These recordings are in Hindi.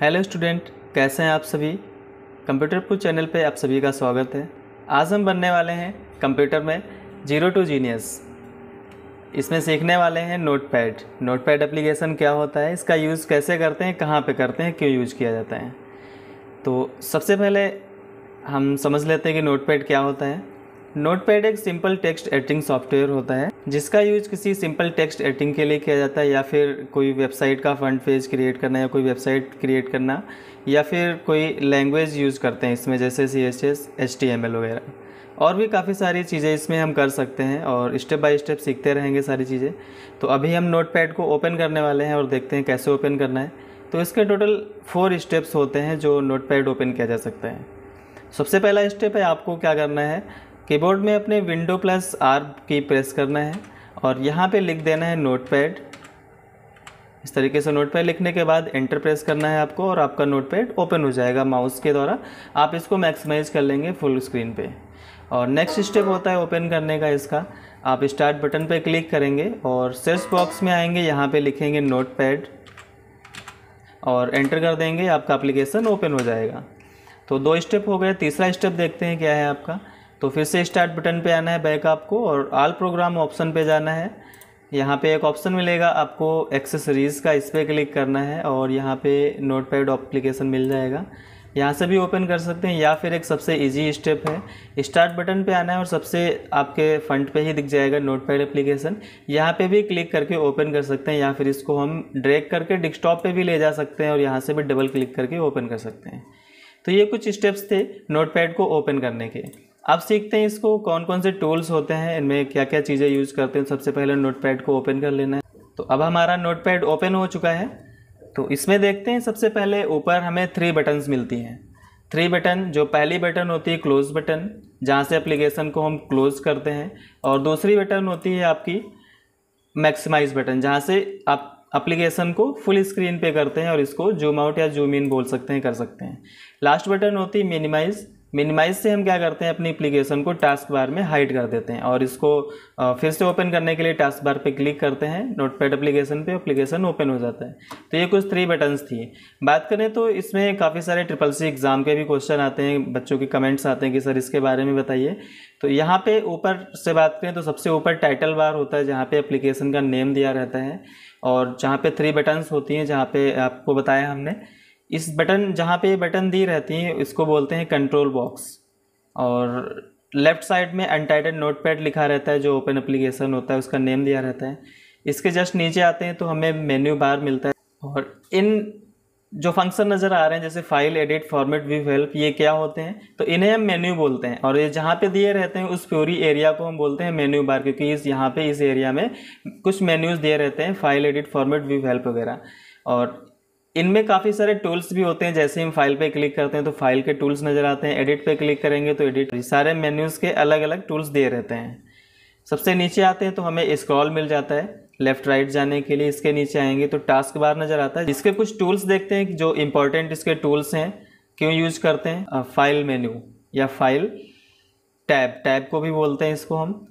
हेलो स्टूडेंट कैसे हैं आप सभी कंप्यूटर पू चैनल पे आप सभी का स्वागत है आज हम बनने वाले हैं कंप्यूटर में जीरो टू जीनियस इसमें सीखने वाले हैं नोटपैड नोटपैड एप्लीकेशन क्या होता है इसका यूज़ कैसे करते हैं कहाँ पे करते हैं क्यों यूज़ किया जाता है तो सबसे पहले हम समझ लेते हैं कि नोट क्या होता है नोटपैड एक सिंपल टेक्स्ट एडिटिंग सॉफ्टवेयर होता है जिसका यूज किसी सिंपल टेक्स्ट एडिटिंग के लिए किया जाता है या फिर कोई वेबसाइट का फ्रंट पेज क्रिएट करना या कोई वेबसाइट क्रिएट करना या फिर कोई लैंग्वेज यूज़ करते हैं इसमें जैसे C S S H T M L वगैरह और भी काफ़ी सारी चीज़ें इसमें हम कर सकते हैं और स्टेप बाय स्टेप सीखते रहेंगे सारी चीज़ें तो अभी हम नोटपैड को ओपन करने वाले हैं और देखते हैं कैसे ओपन करना है तो इसके टोटल फोर स्टेप्स होते हैं जो नोटपैड ओपन किया जा सकता है सबसे पहला स्टेप है आपको क्या करना है कीबोर्ड में अपने window plus R key press करना है और यहाँ पे लिख देना है नोटपैड इस तरीके से नोटपैड लिखने के बाद एंटर प्रेस करना है आपको और आपका नोटपैड ओपन हो जाएगा माउस के द्वारा आप इसको मैक्सिमाइज कर लेंगे फुल स्क्रीन पे और नेक्स्ट स्टेप होता है ओपन करने का इसका आप स्टार्ट बटन पर क्लिक करेंगे और सर्च बॉक्स में आएंगे यहाँ पर लिखेंगे नोट और एंटर कर देंगे आपका अप्लीकेशन ओपन हो जाएगा तो दो स्टेप हो गए तीसरा स्टेप देखते हैं क्या है आपका तो फिर से स्टार्ट बटन पे आना है बैक आपको और आल प्रोग्राम ऑप्शन पे जाना है यहाँ पे एक ऑप्शन मिलेगा आपको एक्सेसरीज़ का इस पर क्लिक करना है और यहाँ पे नोट पैड अप्लीकेशन मिल जाएगा यहाँ से भी ओपन कर सकते हैं या फिर एक सबसे इजी स्टेप है स्टार्ट बटन पे आना है और सबसे आपके फ्रंट पे ही दिख जाएगा नोट पैड एप्लीकेशन यहाँ पे भी क्लिक करके ओपन कर सकते हैं या फिर इसको हम ड्रैग करके डेस्कटॉप पे भी ले जा सकते हैं और यहाँ से भी डबल क्लिक करके ओपन कर सकते हैं तो ये कुछ स्टेप्स थे नोट पैड को ओपन करने के अब सीखते हैं इसको कौन कौन से टूल्स होते हैं इनमें क्या क्या चीज़ें यूज़ करते हैं सबसे पहले पैड को ओपन कर लेना है तो अब हमारा पैड ओपन हो चुका है तो इसमें देखते हैं सबसे पहले ऊपर हमें थ्री बटन्स मिलती हैं थ्री बटन जो पहली बटन होती है क्लोज बटन जहाँ से एप्लीकेशन को हम क्लोज़ करते हैं और दूसरी बटन होती है आपकी मैक्सिमाइज बटन जहाँ से आप एप्लीकेशन को फुल स्क्रीन पे करते हैं और इसको जूम आउट या जूम इन बोल सकते हैं कर सकते हैं लास्ट बटन होती है मिनिमाइज़ मिनिमाइज से हम क्या करते हैं अपनी एप्लीकेशन को टास्क बार में हाइड कर देते हैं और इसको फिर से ओपन करने के लिए टास्क बार पे क्लिक करते हैं नोट पैड एप्लीकेशन पर एप्लीकेशन ओपन हो जाता है तो ये कुछ थ्री बटन्स थी बात करें तो इसमें काफ़ी सारे ट्रिपल सी एग्ज़ाम के भी क्वेश्चन आते हैं बच्चों के कमेंट्स आते हैं कि सर इसके बारे में बताइए तो यहाँ पे ऊपर से बात करें तो सबसे ऊपर टाइटल बार होता है जहाँ पे एप्लीकेशन का नेम दिया रहता है और जहाँ पे थ्री बटन्स होती हैं जहाँ पे आपको बताया हमने इस बटन जहाँ पे बटन दी रहती है इसको बोलते हैं कंट्रोल बॉक्स और लेफ़्ट साइड में अनटाइटेड नोटपैड लिखा रहता है जो ओपन एप्लीकेशन होता है उसका नेम दिया रहता है इसके जस्ट नीचे आते हैं तो हमें मेन्यू बार मिलता है और इन जो फंक्शन नज़र आ रहे हैं जैसे file edit format view help ये क्या होते हैं तो इन्हें हम मेन्यू बोलते हैं और ये जहाँ पे दिए रहते हैं उस प्योरी एरिया को हम बोलते हैं मेन्यू बार क्योंकि इस यहाँ पे इस एरिया में कुछ मेन्यूज़ दिए रहते हैं file edit format view help वगैरह और इनमें काफ़ी सारे टूल्स भी होते हैं जैसे हम फाइल पे क्लिक करते हैं तो फाइल के टूल्स नज़र आते हैं एडिट पे क्लिक करेंगे तो एडिट सारे मेन्यूज़ के अलग अलग टूल्स दिए रहते हैं सबसे नीचे आते हैं तो हमें स्क्रॉल मिल जाता है लेफ्ट राइट जाने के लिए इसके नीचे आएंगे तो टास्क बार नज़र आता है इसके कुछ टूल्स देखते हैं जो इंपॉर्टेंट इसके टूल्स हैं क्यों यूज करते हैं फाइल मेन्यू या फाइल टैब टैब को भी बोलते हैं इसको हम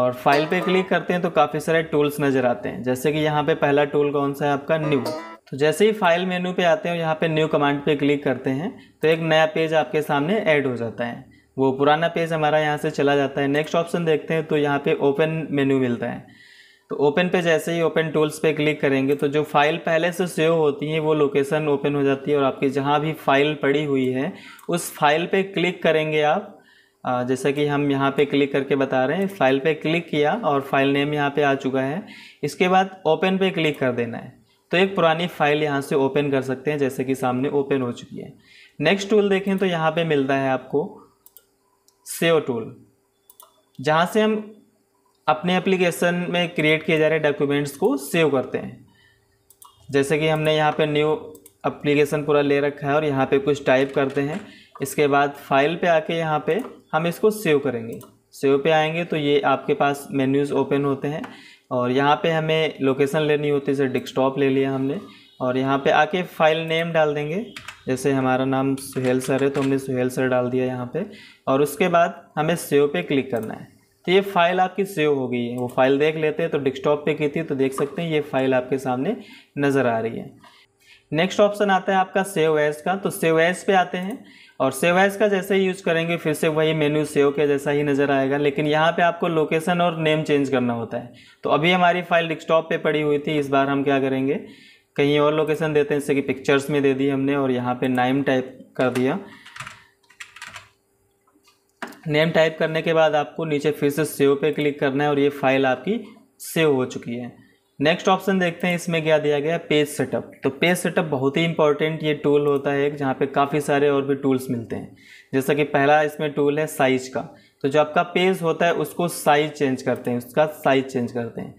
और फाइल पे क्लिक करते हैं तो काफ़ी सारे टूल्स नज़र आते हैं जैसे कि यहाँ पे पहला टूल कौन सा है आपका न्यू तो जैसे ही फाइल मेन्यू पे आते हैं यहाँ पे न्यू कमांड पे क्लिक करते हैं तो एक नया पेज आपके सामने ऐड हो जाता है वो पुराना पेज हमारा यहाँ से चला जाता है नेक्स्ट ऑप्शन देखते हैं तो यहाँ पे ओपन मेन्यू मिलता है तो ओपन पे जैसे ही ओपन टूल्स पे क्लिक करेंगे तो जो फाइल पहले से सेव होती है वो लोकेशन ओपन हो जाती है और आपकी जहाँ भी फाइल पड़ी हुई है उस फाइल पर क्लिक करेंगे आप जैसा कि हम यहाँ पे क्लिक करके बता रहे हैं फाइल पे क्लिक किया और फाइल नेम यहाँ पे आ चुका है इसके बाद ओपन पे क्लिक कर देना है तो एक पुरानी फाइल यहाँ से ओपन कर सकते हैं जैसे कि सामने ओपन हो चुकी है नेक्स्ट टूल देखें तो यहाँ पे मिलता है आपको सेव टूल जहाँ से हम अपने एप्लीकेशन में क्रिएट किए जा रहे डॉक्यूमेंट्स को सेव करते हैं जैसे कि हमने यहाँ पे न्यू एप्लीकेशन पूरा ले रखा है और यहाँ पे कुछ टाइप करते हैं इसके बाद फाइल पे आके यहाँ पे हम इसको सेव करेंगे सेव पे आएंगे तो ये आपके पास मेन्यूज़ ओपन होते हैं और यहाँ पे हमें लोकेशन लेनी होती है जैसे डेस्कटॉप ले लिया हमने और यहाँ पे आके फाइल नेम डाल देंगे जैसे हमारा नाम सुहेल सर है तो हमने सुहेल सर डाल दिया यहाँ पे और उसके बाद हमें सेव पे क्लिक करना है तो ये फाइल आपकी सेव हो गई है वो फाइल देख लेते हैं तो डेस्कटॉप पे की थी तो देख सकते हैं ये फाइल आपके सामने नज़र आ रही है नेक्स्ट ऑप्शन आता है आपका सेव एज का तो सेव एज पे आते हैं और सेव एज का जैसे ही यूज करेंगे फिर से वही मेन्यू सेव के जैसा ही नज़र आएगा लेकिन यहाँ पे आपको लोकेशन और नेम चेंज करना होता है तो अभी हमारी फाइल डेस्कटॉप पे पड़ी हुई थी इस बार हम क्या करेंगे कहीं और लोकेशन देते हैं जैसे कि पिक्चर्स में दे दी हमने और यहाँ पे नाइम टाइप कर दिया नेम टाइप करने के बाद आपको नीचे फिर से सेव पे क्लिक करना है और ये फाइल आपकी सेव हो चुकी है नेक्स्ट ऑप्शन देखते हैं इसमें क्या दिया गया पेज सेटअप तो पेज सेटअप बहुत ही इंपॉर्टेंट ये टूल होता है जहाँ पे काफ़ी सारे और भी टूल्स मिलते हैं जैसा कि पहला इसमें टूल है साइज का तो जो आपका पेज होता है उसको साइज चेंज करते हैं उसका साइज चेंज करते हैं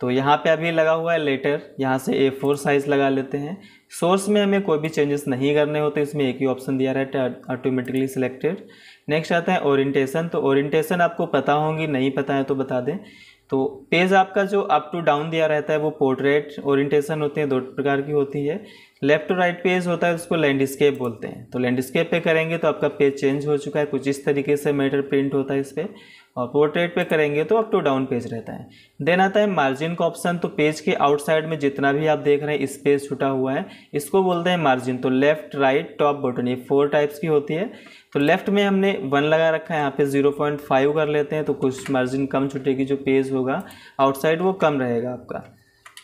तो यहाँ पे अभी लगा हुआ है लेटर यहाँ से ए फोर साइज़ लगा लेते हैं सोर्स में हमें कोई भी चेंजेस नहीं करने होते इसमें एक ही ऑप्शन दिया रहता है ऑटोमेटिकली सिलेक्टेड नेक्स्ट आता है ओरिएंटेशन तो ओरिएंटेशन आपको पता होंगी नहीं पता है तो बता दें तो पेज आपका जो अप टू डाउन दिया रहता है वो पोर्ट्रेट ओरिएंटेशन होते हैं दो प्रकार की होती है लेफ्ट टू राइट पेज होता है उसको लैंडस्केप बोलते हैं तो लैंडस्केप पे करेंगे तो आपका पेज चेंज हो चुका है कुछ इस तरीके से मैटर प्रिंट होता है इस पर और पोर्ट्रेट पे करेंगे तो अप टू डाउन पेज रहता है देन आता है मार्जिन का ऑप्शन तो पेज के आउटसाइड में जितना भी आप देख रहे हैं स्पेस छुटा हुआ है इसको बोलते हैं मार्जिन तो लेफ्ट राइट टॉप बटन ये फोर टाइप्स की होती है तो लेफ्ट में हमने वन लगा रखा है यहाँ पे ज़ीरो पॉइंट फाइव कर लेते हैं तो कुछ मार्जिन कम छुटेगी जो पेज होगा आउटसाइड वो कम रहेगा आपका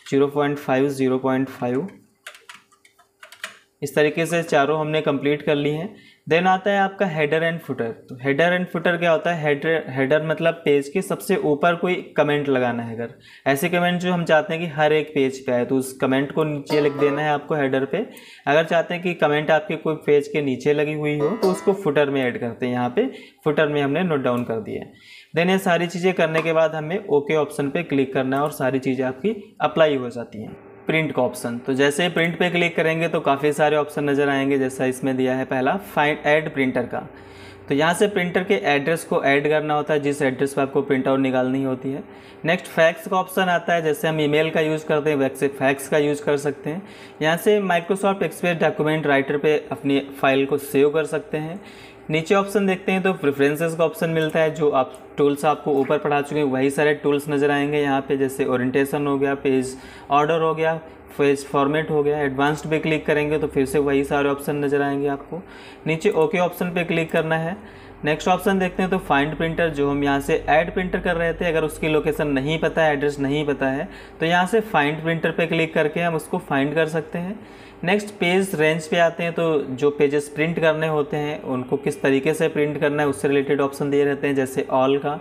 zero point five zero point five इस तरीके से चारों हमने कंप्लीट कर ली हैं देन आता है आपका हेडर एंड फुटर तो हेडर एंड फुटर क्या होता है हेडर हेडर मतलब पेज के सबसे ऊपर कोई कमेंट लगाना है अगर ऐसे कमेंट जो हम चाहते हैं कि हर एक पेज पे आए तो उस कमेंट को नीचे लिख देना है आपको हेडर पे अगर चाहते हैं कि कमेंट आपके कोई पेज के नीचे लगी हुई हो तो उसको फुटर में ऐड करते हैं यहाँ पे फुटर में हमने नोट डाउन कर दिया है देन ये सारी चीज़ें करने के बाद हमें ओके ऑप्शन पर क्लिक करना है और सारी चीज़ें आपकी अप्लाई हो जाती हैं प्रिंट का ऑप्शन तो जैसे ही प्रिंट पे क्लिक करेंगे तो काफ़ी सारे ऑप्शन नज़र आएंगे जैसा इसमें दिया है पहला फाइन एड प्रिंटर का तो यहाँ से प्रिंटर के एड्रेस को ऐड करना होता है जिस एड्रेस पर आपको प्रिंट आउट निकालनी होती है नेक्स्ट फैक्स का ऑप्शन आता है जैसे हम ईमेल का यूज़ करते हैं वैसे फैक्स का यूज़ कर सकते हैं यहाँ से माइक्रोसॉफ्ट एक्सप्रेस डॉक्यूमेंट राइटर पे अपनी फाइल को सेव कर सकते हैं नीचे ऑप्शन देखते हैं तो प्रेफरेंसेस का ऑप्शन मिलता है जो आप टूल्स आपको ऊपर पढ़ा चुके हैं वही सारे टूल्स नज़र आएंगे यहाँ पे जैसे ओरिएंटेशन हो गया पेज ऑर्डर हो गया पेज फॉर्मेट हो गया एडवांस्ड पे क्लिक करेंगे तो फिर से वही सारे ऑप्शन नज़र आएंगे आपको नीचे ओके ऑप्शन पे क्लिक करना है नेक्स्ट ऑप्शन देखते हैं तो फाइंड प्रिंटर जो हम यहाँ से ऐड प्रिंटर कर रहे थे अगर उसकी लोकेशन नहीं पता है एड्रेस नहीं पता है तो यहाँ से फाइंड प्रिंटर पे क्लिक करके हम उसको फाइंड कर सकते हैं नेक्स्ट पेज रेंज पे आते हैं तो जो पेजेस प्रिंट करने होते हैं उनको किस तरीके से प्रिंट करना है उससे रिलेटेड ऑप्शन दिए रहते हैं जैसे ऑल का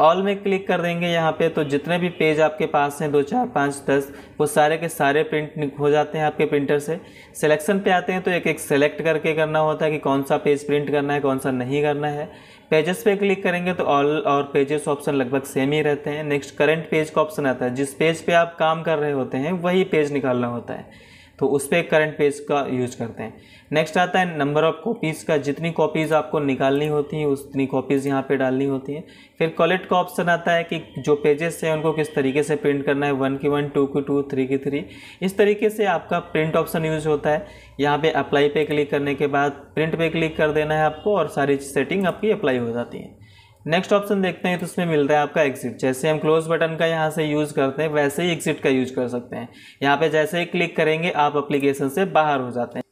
ऑल में क्लिक कर देंगे यहाँ पे तो जितने भी पेज आपके पास हैं दो चार पाँच दस वो सारे के सारे प्रिंट हो जाते हैं आपके प्रिंटर से सिलेक्शन पे आते हैं तो एक एक सेलेक्ट करके करना होता है कि कौन सा पेज प्रिंट करना है कौन सा नहीं करना है पेजेस पे क्लिक करेंगे तो ऑल और पेजेस ऑप्शन लगभग सेम ही रहते हैं नेक्स्ट करेंट पेज का ऑप्शन आता है जिस पेज पे आप काम कर रहे होते हैं वही पेज निकालना होता है तो उस पर करंट पेज का यूज करते हैं नेक्स्ट आता है नंबर ऑफ कॉपीज़ का जितनी कॉपीज़ आपको निकालनी होती हैं उतनी कॉपीज़ यहाँ पे डालनी होती हैं फिर कॉलेट का ऑप्शन आता है कि जो पेजेस हैं उनको किस तरीके से प्रिंट करना है वन की वन टू की टू थ्री की थ्री इस तरीके से आपका प्रिंट ऑप्शन यूज होता है यहाँ पे अप्लाई पे क्लिक करने के बाद प्रिंट पे क्लिक कर देना है आपको और सारी सेटिंग आपकी अप्लाई हो जाती है नेक्स्ट ऑप्शन देखते हैं तो उसमें मिल रहा है आपका एग्जिट जैसे हम क्लोज बटन का यहाँ से यूज़ करते हैं वैसे ही एग्जिट का यूज कर सकते हैं यहाँ पे जैसे ही क्लिक करेंगे आप अप्लीकेशन से बाहर हो जाते हैं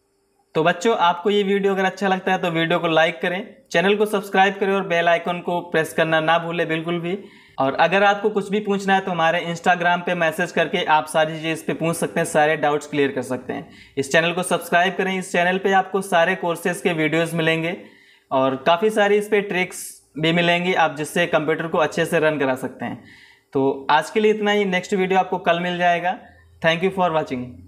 तो बच्चों आपको ये वीडियो अगर अच्छा लगता है तो वीडियो को लाइक करें चैनल को सब्सक्राइब करें और बेल आइकन को प्रेस करना ना भूलें बिल्कुल भी और अगर आपको कुछ भी पूछना है तो हमारे इंस्टाग्राम पे मैसेज करके आप सारी चीज़ें इस पर पूछ सकते हैं सारे डाउट्स क्लियर कर सकते हैं इस चैनल को सब्सक्राइब करें इस चैनल पे आपको सारे कोर्सेज के वीडियोस मिलेंगे और काफ़ी सारी इस पर ट्रिक्स भी मिलेंगी आप जिससे कंप्यूटर को अच्छे से रन करा सकते हैं तो आज के लिए इतना ही नेक्स्ट वीडियो आपको कल मिल जाएगा थैंक यू फॉर वॉचिंग